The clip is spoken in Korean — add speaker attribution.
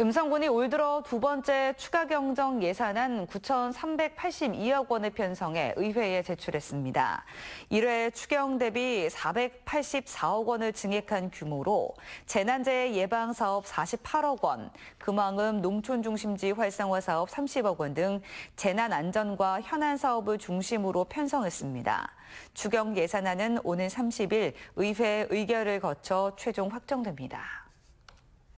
Speaker 1: 음성군이 올 들어 두 번째 추가 경정 예산안 9,382억 원을 편성해 의회에 제출했습니다. 1회 추경 대비 484억 원을 증액한 규모로 재난재해 예방 사업 48억 원, 금왕음 농촌 중심지 활성화 사업 30억 원 등 재난 안전과 현안 사업을 중심으로 편성했습니다. 추경 예산안은 오는 30일 의회 의결을 거쳐 최종 확정됩니다.